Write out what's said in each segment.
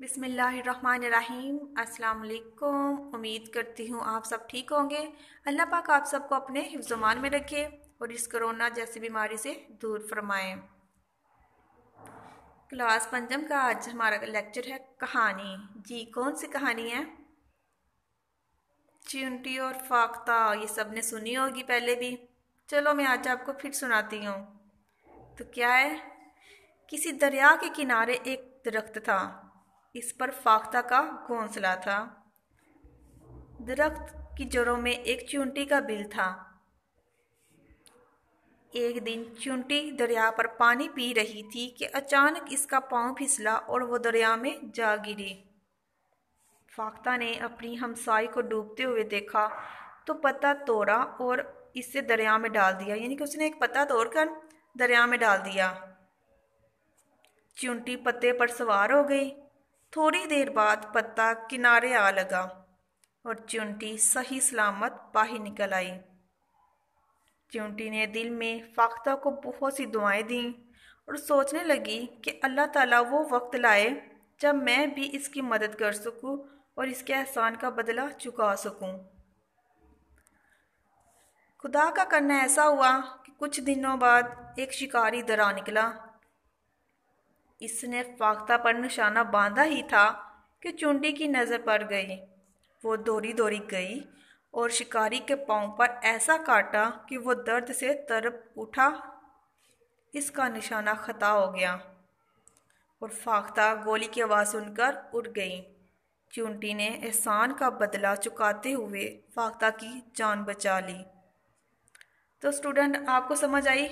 बिसमीम् अल्लाम उम्मीद करती हूँ आप सब ठीक होंगे अल्लाह पाक आप सबको अपने हिफ्जमान में रखे और इस कोरोना जैसी बीमारी से दूर फरमाएं क्लास पंजम का आज हमारा लेक्चर है कहानी जी कौन सी कहानी है चिंटी और फाख्ता ये सब ने सुनी होगी पहले भी चलो मैं आज आपको फिर सुनाती हूँ तो क्या है किसी दरिया के किनारे एक दरख्त था इस पर फाख्ता का घोंसला था दरख्त की जड़ों में एक चूंटी का बिल था एक दिन चूंटी दरिया पर पानी पी रही थी कि अचानक इसका पांव फिसला और वो दरिया में जा गिरी फाख्ता ने अपनी हमसाई को डूबते हुए देखा तो पत्ता तोड़ा और इसे दरिया में डाल दिया यानी कि उसने एक पत्ता तोड़कर दरिया में डाल दिया चूंटी पत्ते पर सवार हो गई थोड़ी देर बाद पत्ता किनारे आ लगा और चिंटी सही सलामत बाहर निकल आई चुंटी ने दिल में फाख्ता को बहुत सी दुआएं दी और सोचने लगी कि अल्लाह ताला वो वक्त लाए जब मैं भी इसकी मदद कर सकूं और इसके एहसान का बदला चुका सकूं। खुदा का करना ऐसा हुआ कि कुछ दिनों बाद एक शिकारी दरा निकला इसने फाख्ता पर निशाना बांधा ही था कि चुंडी की नज़र पड़ गई वो दौड़ी दौड़ी गई और शिकारी के पाँव पर ऐसा काटा कि वो दर्द से तरप उठा इसका निशाना खता हो गया और फाख्ता गोली की आवाज़ सुनकर उठ गई चुंटी ने एहसान का बदला चुकाते हुए फाख्ता की जान बचा ली तो स्टूडेंट आपको समझ आई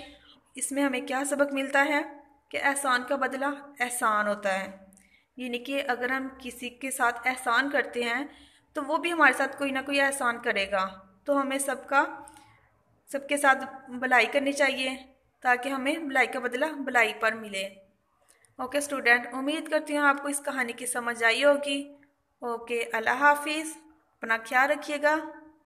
इसमें हमें क्या सबक मिलता है कि एहसान का बदला एहसान होता है यानी कि अगर हम किसी के साथ एहसान करते हैं तो वो भी हमारे साथ कोई ना कोई एहसान करेगा तो हमें सबका सबके साथ भलाई करनी चाहिए ताकि हमें भलाई का बदला भलाई पर मिले ओके स्टूडेंट उम्मीद करती हूँ आपको इस कहानी की समझ आई होगी ओके अल्लाह हाफिज़ अपना ख्याल रखिएगा